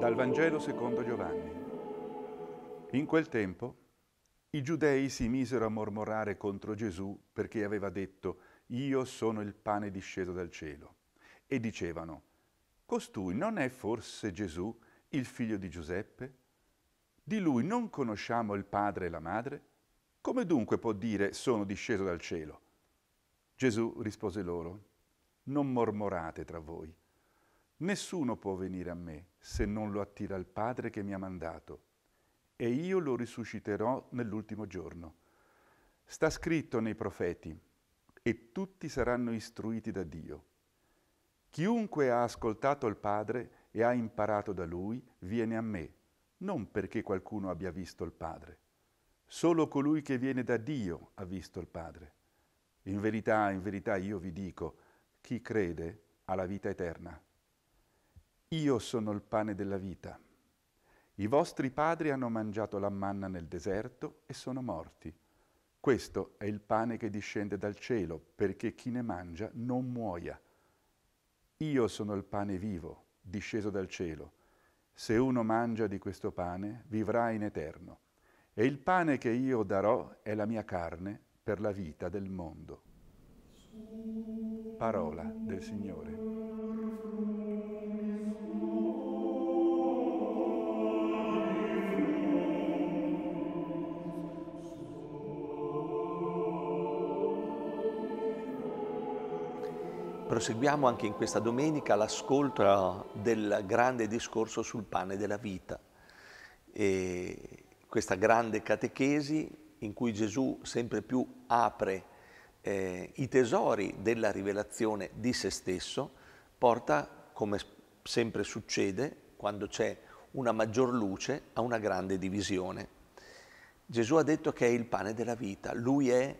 Dal Vangelo secondo Giovanni. In quel tempo i giudei si misero a mormorare contro Gesù perché aveva detto, io sono il pane disceso dal cielo. E dicevano, costui non è forse Gesù il figlio di Giuseppe? Di lui non conosciamo il padre e la madre? Come dunque può dire sono disceso dal cielo? Gesù rispose loro, non mormorate tra voi. Nessuno può venire a me se non lo attira il Padre che mi ha mandato, e io lo risusciterò nell'ultimo giorno. Sta scritto nei profeti, e tutti saranno istruiti da Dio. Chiunque ha ascoltato il Padre e ha imparato da Lui viene a me, non perché qualcuno abbia visto il Padre. Solo colui che viene da Dio ha visto il Padre. In verità, in verità io vi dico, chi crede ha la vita eterna. Io sono il pane della vita. I vostri padri hanno mangiato la manna nel deserto e sono morti. Questo è il pane che discende dal cielo, perché chi ne mangia non muoia. Io sono il pane vivo, disceso dal cielo. Se uno mangia di questo pane, vivrà in eterno. E il pane che io darò è la mia carne per la vita del mondo. Parola del Signore. proseguiamo anche in questa domenica l'ascolto del grande discorso sul pane della vita, e questa grande catechesi in cui Gesù sempre più apre eh, i tesori della rivelazione di se stesso, porta, come sempre succede, quando c'è una maggior luce, a una grande divisione. Gesù ha detto che è il pane della vita, lui è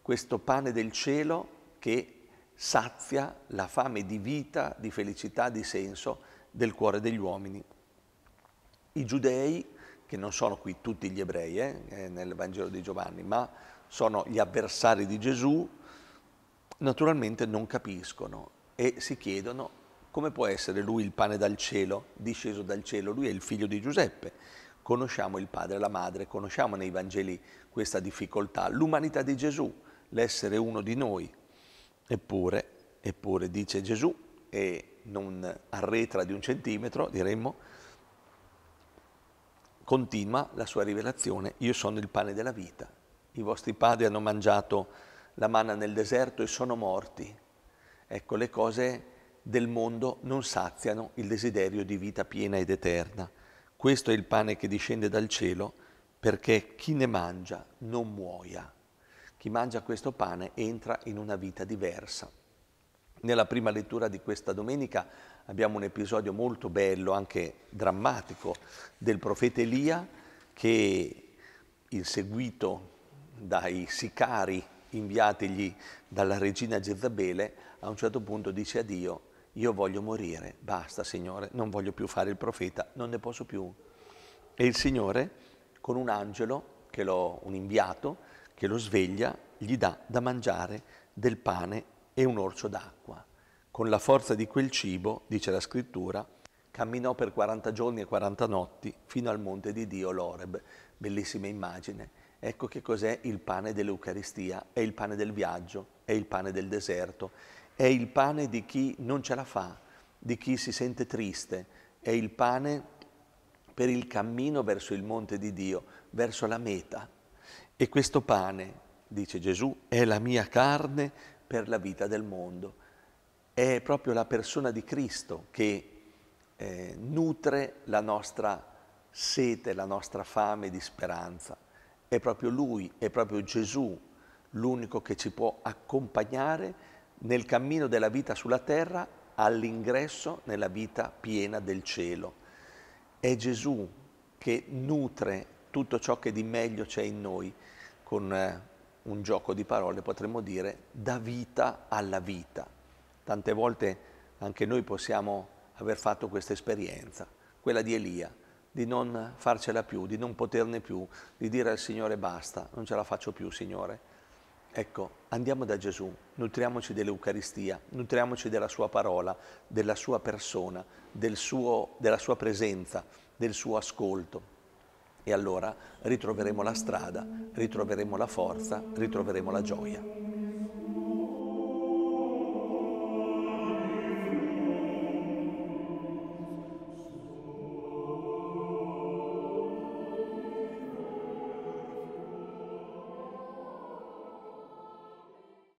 questo pane del cielo che sazia la fame di vita, di felicità, di senso del cuore degli uomini. I giudei, che non sono qui tutti gli ebrei eh, eh, nel Vangelo di Giovanni, ma sono gli avversari di Gesù, naturalmente non capiscono e si chiedono come può essere lui il pane dal cielo, disceso dal cielo, lui è il figlio di Giuseppe. Conosciamo il padre e la madre, conosciamo nei Vangeli questa difficoltà, l'umanità di Gesù, l'essere uno di noi, Eppure, eppure dice Gesù e non arretra di un centimetro, diremmo, continua la sua rivelazione, io sono il pane della vita, i vostri padri hanno mangiato la manna nel deserto e sono morti. Ecco, le cose del mondo non saziano il desiderio di vita piena ed eterna. Questo è il pane che discende dal cielo perché chi ne mangia non muoia. Chi mangia questo pane entra in una vita diversa. Nella prima lettura di questa domenica abbiamo un episodio molto bello, anche drammatico, del profeta Elia che, inseguito dai sicari inviatigli dalla regina Jezabele, a un certo punto dice a Dio, io voglio morire, basta Signore, non voglio più fare il profeta, non ne posso più. E il Signore, con un angelo, che l'ho, un inviato, che lo sveglia, gli dà da mangiare del pane e un orcio d'acqua. Con la forza di quel cibo, dice la scrittura, camminò per 40 giorni e 40 notti fino al monte di Dio l'Oreb. Bellissima immagine. Ecco che cos'è il pane dell'Eucaristia, è il pane del viaggio, è il pane del deserto, è il pane di chi non ce la fa, di chi si sente triste, è il pane per il cammino verso il monte di Dio, verso la meta, e questo pane, dice Gesù, è la mia carne per la vita del mondo. È proprio la persona di Cristo che eh, nutre la nostra sete, la nostra fame di speranza. È proprio Lui, è proprio Gesù l'unico che ci può accompagnare nel cammino della vita sulla terra all'ingresso nella vita piena del cielo. È Gesù che nutre tutto ciò che di meglio c'è in noi, con eh, un gioco di parole potremmo dire da vita alla vita. Tante volte anche noi possiamo aver fatto questa esperienza, quella di Elia, di non farcela più, di non poterne più, di dire al Signore basta, non ce la faccio più Signore. Ecco, andiamo da Gesù, nutriamoci dell'Eucaristia, nutriamoci della sua parola, della sua persona, del suo, della sua presenza, del suo ascolto e allora ritroveremo la strada, ritroveremo la forza, ritroveremo la gioia.